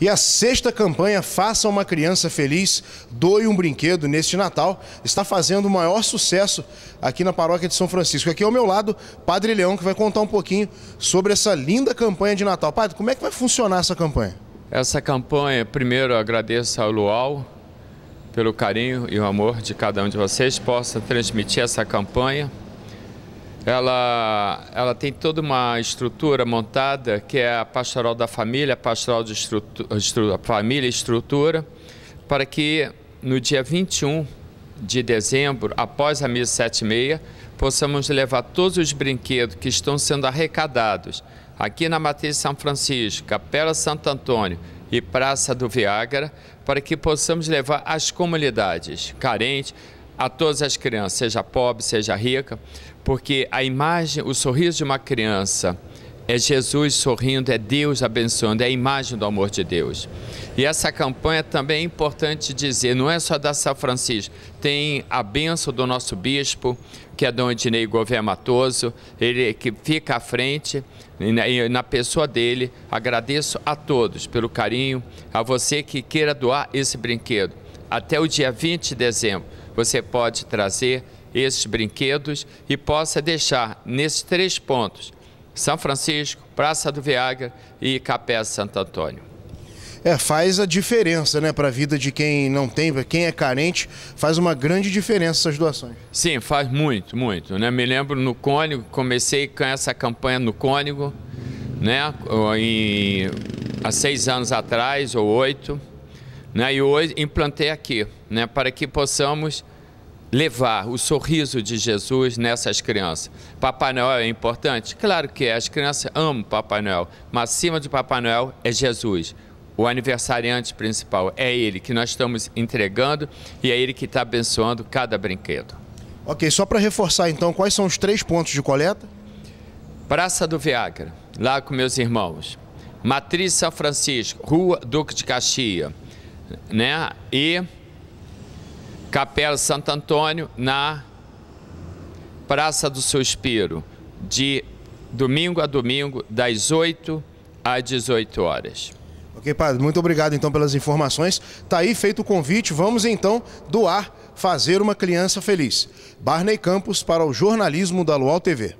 E a sexta campanha Faça uma Criança Feliz, Doe um Brinquedo neste Natal, está fazendo o maior sucesso aqui na paróquia de São Francisco. Aqui ao meu lado, Padre Leão, que vai contar um pouquinho sobre essa linda campanha de Natal. Padre, como é que vai funcionar essa campanha? Essa campanha, primeiro agradeço ao Luau pelo carinho e o amor de cada um de vocês, possa transmitir essa campanha ela, ela tem toda uma estrutura montada que é a pastoral da família, a pastoral de estrutura, estrutura, família e estrutura, para que no dia 21 de dezembro, após a missa 7 e meia, possamos levar todos os brinquedos que estão sendo arrecadados aqui na Matriz São Francisco, Capela Santo Antônio e Praça do Viagra, para que possamos levar às comunidades carentes, a todas as crianças, seja pobre, seja rica, porque a imagem, o sorriso de uma criança é Jesus sorrindo, é Deus abençoando, é a imagem do amor de Deus. E essa campanha também é importante dizer, não é só da São Francisco, tem a benção do nosso bispo, que é Dom Ednei Gouveia Matoso, ele é que fica à frente, e na pessoa dele, agradeço a todos pelo carinho, a você que queira doar esse brinquedo. Até o dia 20 de dezembro, você pode trazer esses brinquedos e possa deixar nesses três pontos: São Francisco, Praça do Viagra e Capé Santo Antônio. É, faz a diferença, né, para a vida de quem não tem, para quem é carente, faz uma grande diferença essas doações. Sim, faz muito, muito, né? Me lembro no Cônigo, comecei com essa campanha no Cônigo, né, em, há seis anos atrás ou oito, né? E hoje implantei aqui, né? para que possamos levar o sorriso de Jesus nessas crianças. Papai Noel é importante? Claro que é. As crianças amam Papai Noel, mas acima de Papai Noel é Jesus. O aniversariante principal é ele que nós estamos entregando e é ele que está abençoando cada brinquedo. Ok, só para reforçar então, quais são os três pontos de coleta? Praça do Viagra, lá com meus irmãos. Matriz São Francisco, Rua Duque de Caxias né? E Capela Santo Antônio na Praça do Suspiro, de domingo a domingo, das 8 às 18 horas. Ok, padre, muito obrigado então pelas informações. Tá aí feito o convite, vamos então doar Fazer uma Criança Feliz. Barney Campos para o jornalismo da Luau TV.